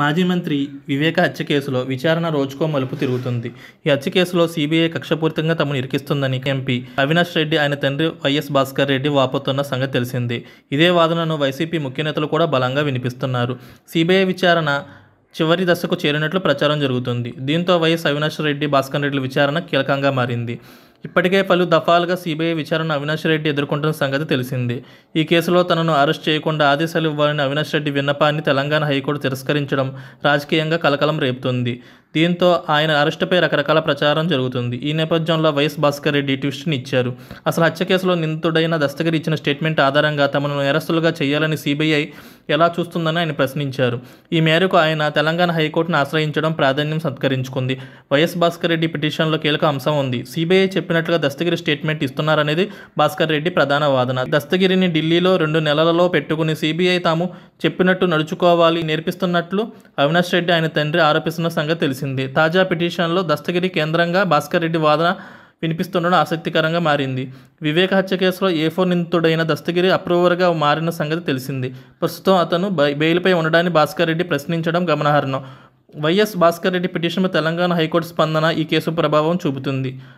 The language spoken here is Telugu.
మాజీ మంత్రి వివేక హత్య కేసులో విచారణ రోజుకో మలుపు తిరుగుతుంది ఈ హత్య కేసులో సీబీఐ కక్షపూరితంగా తమను ఇరికిస్తుందని ఎంపీ అవినాష్ రెడ్డి ఆయన తండ్రి వైఎస్ భాస్కర్ రెడ్డి వాపోతున్న సంగతి తెలిసిందే ఇదే వాదనను వైసీపీ ముఖ్య నేతలు కూడా బలంగా వినిపిస్తున్నారు సీబీఐ విచారణ చివరి దశకు చేరినట్లు ప్రచారం జరుగుతుంది దీంతో వైఎస్ అవినాష్ రెడ్డి భాస్కర్ రెడ్డి విచారణ కీలకంగా మారింది ఇప్పటికే పలు దఫాలుగా సిబిఐ విచారణ అవినాష్ రెడ్డి ఎదుర్కొంటున్న సంగతి తెలిసింది ఈ కేసులో తనను అరెస్ట్ చేయకుండా ఆదేశాలు ఇవ్వాలని అవినాష్ రెడ్డి విన్నపాన్ని తెలంగాణ హైకోర్టు తిరస్కరించడం రాజకీయంగా కలకలం రేపుతుంది దీంతో ఆయన అరెస్టుపై రకరకాల ప్రచారం జరుగుతుంది ఈ నేపథ్యంలో వైఎస్ భాస్కర్ రెడ్డి ట్విస్ట్ని ఇచ్చారు అసలు హత్య కేసులో నిందితుడైన దస్తగిరి ఇచ్చిన స్టేట్మెంట్ ఆధారంగా తమను నేరస్తులుగా చేయాలని సిబిఐ ఎలా చూస్తుందని ఆయన ప్రశ్నించారు ఈ మేరకు ఆయన తెలంగాణ హైకోర్టును ఆశ్రయించడం ప్రాధాన్యం సత్కరించుకుంది వైఎస్ భాస్కర్ రెడ్డి పిటిషన్లో కీలక అంశం ఉంది సిబిఐ చెప్పినట్లుగా దస్తగిరి స్టేట్మెంట్ ఇస్తున్నారనేది భాస్కర్ రెడ్డి ప్రధాన వాదన దస్తగిరిని ఢిల్లీలో రెండు నెలలలో పెట్టుకుని సిబిఐ తాము చెప్పినట్టు నడుచుకోవాలి నేర్పిస్తున్నట్లు అవినాష్ రెడ్డి ఆయన తండ్రి ఆరోపిస్తున్న సంగతి తెలిసింది చేసింది తాజా పిటిషన్లో దస్తగిరి కేంద్రంగా భాస్కర్ రెడ్డి వాదన వినిపిస్తుండడం ఆసక్తికరంగా మారింది వివేక హత్య కేసులో ఏ ఫోర్ నిందితుడైన దస్తగిరి అప్రూవర్గా మారిన సంగతి తెలిసింది ప్రస్తుతం అతను బెయిల్పై ఉండడాన్ని భాస్కర్ రెడ్డి ప్రశ్నించడం గమనార్హం వైఎస్ భాస్కర్ రెడ్డి పిటిషన్పై తెలంగాణ హైకోర్టు స్పందన ఈ కేసు ప్రభావం చూపుతుంది